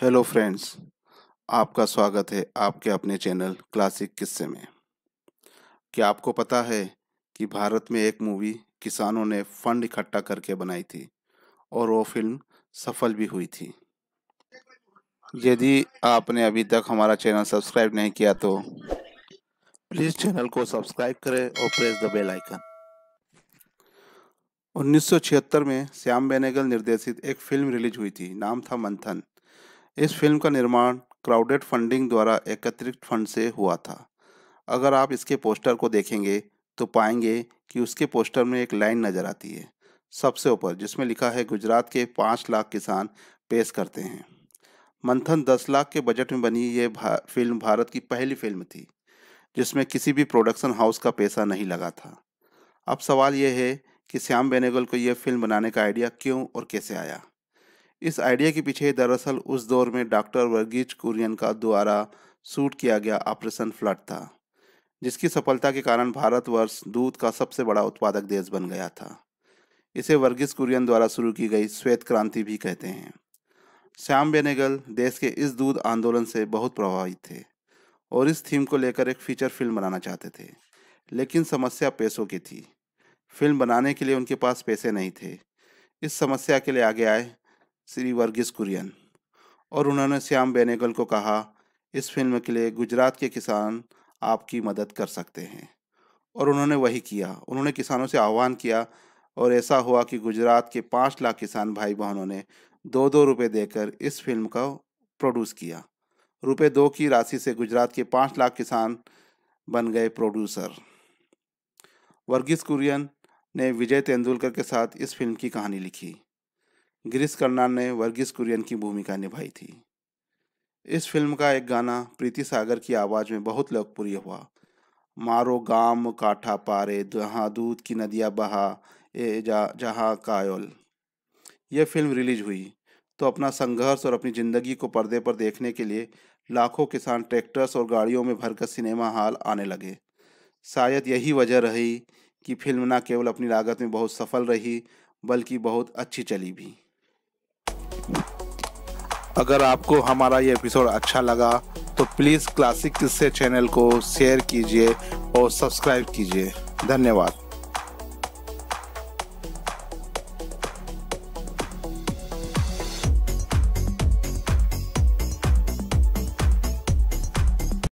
hello friends आपका स्वागत है आपके अपने चैनल क्लासिक किस्से में क्या आपको पता है कि भारत में एक मूवी किसानों ने फंड इकट्ठा करके बनाई थी और वो फिल्म सफल भी हुई थी यदि आपने अभी तक हमारा चैनल सब्सक्राइब नहीं किया तो प्लीज़ चैनल को सब्सक्राइब करें और प्रेस द बेल आइकन 1976 में श्याम बेनेगल निर्देशित एक फिल्म रिलीज हुई थी नाम था मंथन इस फिल्म का निर्माण क्राउडेड फंडिंग द्वारा एकत्रित फंड से हुआ था अगर आप इसके पोस्टर को देखेंगे तो पाएंगे कि उसके पोस्टर में एक लाइन नज़र आती है सबसे ऊपर जिसमें लिखा है गुजरात के पाँच लाख किसान पेश करते हैं मंथन दस लाख के बजट में बनी ये भा, फिल्म भारत की पहली फिल्म थी जिसमें किसी भी प्रोडक्शन हाउस का पैसा नहीं लगा था अब सवाल यह है कि श्याम बेनेगल को यह फिल्म बनाने का आइडिया क्यों और कैसे आया इस आइडिया के पीछे दरअसल उस दौर में डॉक्टर वर्गीज कुरियन का द्वारा शूट किया गया ऑपरेशन फ्लड था जिसकी सफलता के कारण भारतवर्ष दूध का सबसे बड़ा उत्पादक देश बन गया था इसे वर्गीज कुरियन द्वारा शुरू की गई श्वेत क्रांति भी कहते हैं श्याम बेनेगल देश के इस दूध आंदोलन से बहुत प्रभावित थे और इस थीम को लेकर एक फीचर फिल्म बनाना चाहते थे लेकिन समस्या पैसों की थी फिल्म बनाने के लिए उनके पास पैसे नहीं थे इस समस्या के लिए आगे आए श्री वर्गीस कुरियन और उन्होंने श्याम बेनेगल को कहा इस फिल्म के लिए गुजरात के किसान आपकी मदद कर सकते हैं और उन्होंने वही किया उन्होंने किसानों से आह्वान किया और ऐसा हुआ कि गुजरात के पाँच लाख किसान भाई बहनों ने दो दो रुपये देकर इस फिल्म का प्रोड्यूस किया रुपये दो की राशि से गुजरात के पाँच लाख किसान बन गए प्रोड्यूसर वर्गीस कुरियन ने विजय तेंदुलकर के साथ इस फिल्म की कहानी लिखी गिरीश कर्नाड ने वर्गीस कुरियन की भूमिका निभाई थी इस फिल्म का एक गाना प्रीति सागर की आवाज़ में बहुत लोकप्रिय हुआ मारो गाम काठा पारे जहाँ दूध की नदियाँ बहा ए जा जहाँ कायल यह फिल्म रिलीज हुई तो अपना संघर्ष और अपनी ज़िंदगी को पर्दे पर देखने के लिए लाखों किसान ट्रैक्टर्स और गाड़ियों में भरकर सिनेमा हॉल आने लगे शायद यही वजह रही कि फिल्म न केवल अपनी लागत में बहुत सफल रही बल्कि बहुत अच्छी चली भी अगर आपको हमारा ये एपिसोड अच्छा लगा तो प्लीज़ क्लासिक किस्से चैनल को शेयर कीजिए और सब्सक्राइब कीजिए धन्यवाद